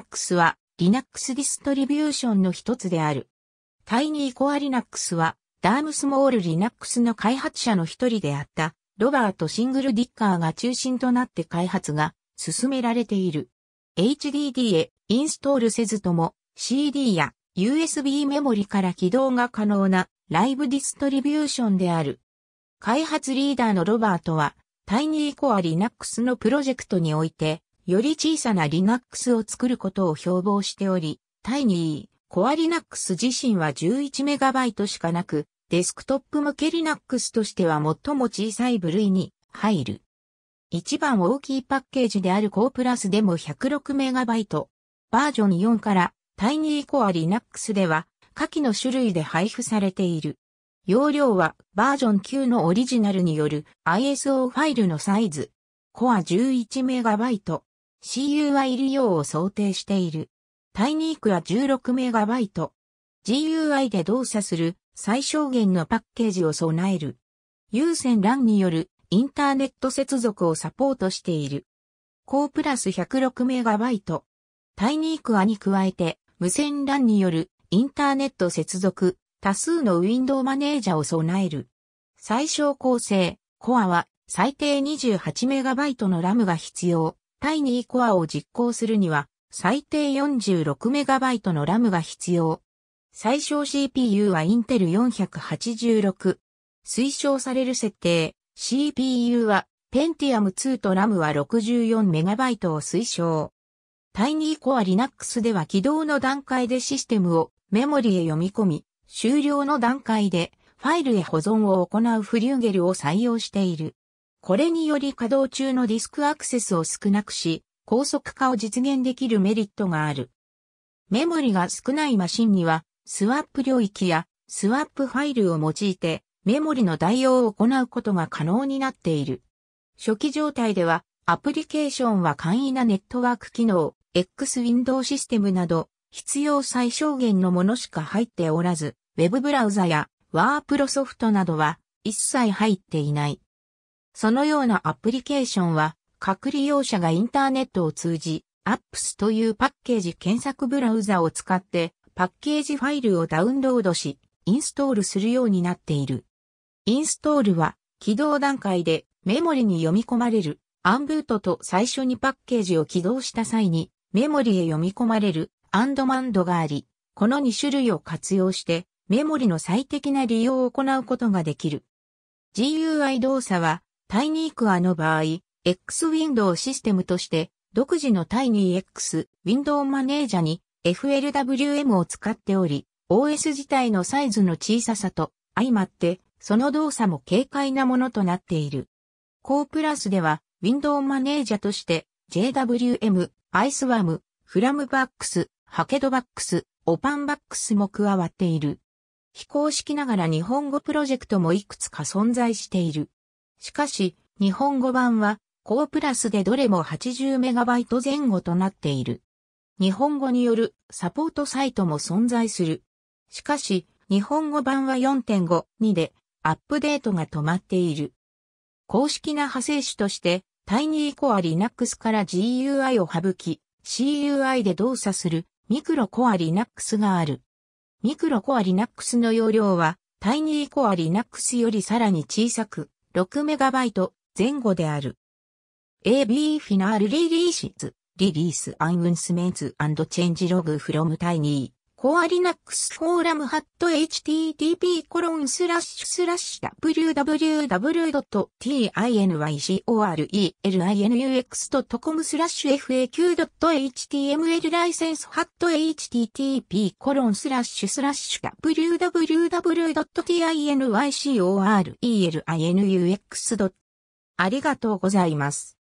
Linux は Linux ディストリビューションの一つである。タイニーコア Linux はダームスモール Linux の開発者の一人であったロバート・シングル・ディッカーが中心となって開発が進められている。HDD へインストールせずとも CD や USB メモリから起動が可能なライブディストリビューションである。開発リーダーのロバートはタイニーコア Linux のプロジェクトにおいてより小さな Linux を作ることを標榜しており、Tiny、Core Linux 自身は 11MB しかなく、デスクトップ向け Linux としては最も小さい部類に入る。一番大きいパッケージである Core プラスでも 106MB。バージョン4から Tiny Core Linux では下記の種類で配布されている。容量はバージョン9のオリジナルによる ISO ファイルのサイズ。コア 11MB。CU は利用を想定している。タイニークは 16MB。GUI で動作する最小限のパッケージを備える。有線 LAN によるインターネット接続をサポートしている。高プラス 106MB。タイニークアに加えて無線 LAN によるインターネット接続、多数のウィンドウマネージャーを備える。最小構成、コアは最低 28MB のラムが必要。タイニーコアを実行するには、最低 46MB のラムが必要。最小 CPU はインテル486。推奨される設定、CPU は Pentium 2とラムは 64MB を推奨。タイニーコア Linux では起動の段階でシステムをメモリへ読み込み、終了の段階でファイルへ保存を行うフリューゲルを採用している。これにより稼働中のディスクアクセスを少なくし、高速化を実現できるメリットがある。メモリが少ないマシンには、スワップ領域やスワップファイルを用いて、メモリの代用を行うことが可能になっている。初期状態では、アプリケーションは簡易なネットワーク機能、X ウィンドウシステムなど、必要最小限のものしか入っておらず、ウェブブラウザやワープロソフトなどは一切入っていない。そのようなアプリケーションは、各利用者がインターネットを通じ、apps というパッケージ検索ブラウザを使って、パッケージファイルをダウンロードし、インストールするようになっている。インストールは、起動段階でメモリに読み込まれる、アンブートと最初にパッケージを起動した際に、メモリへ読み込まれる、アンドマンドがあり、この2種類を活用して、メモリの最適な利用を行うことができる。GUI 動作は、タイニークアの場合、X ウィンドウシステムとして、独自のタイニー X ウィンドウマネージャに FLWM を使っており、OS 自体のサイズの小ささと相まって、その動作も軽快なものとなっている。コープラスでは、ウィンドウマネージャとして、JWM、イスワーム、フラムバックス、ハケドバックス、オパンバックスも加わっている。非公式ながら日本語プロジェクトもいくつか存在している。しかし、日本語版は、高プラスでどれも 80MB 前後となっている。日本語によるサポートサイトも存在する。しかし、日本語版は4.5.2でアップデートが止まっている。公式な派生種として、タイニーコアリナ Linux から GUI を省き、CUI で動作するミクロコア Linux がある。ミクロコア Linux の容量はタイニーコアリナ Linux よりさらに小さく、6MB 前後である。AB フィナールリリーシズ、リリースアンウンスメンツチェンジログフロムタイニー。コアリナックスフォーラムハット http コロンスラッシュスラッシュ www.tinycorelinux.com スラッシュ faq.html ライセンスハット http コロンスラッシュスラッシュ www.tinycorelinux. ありがとうございます。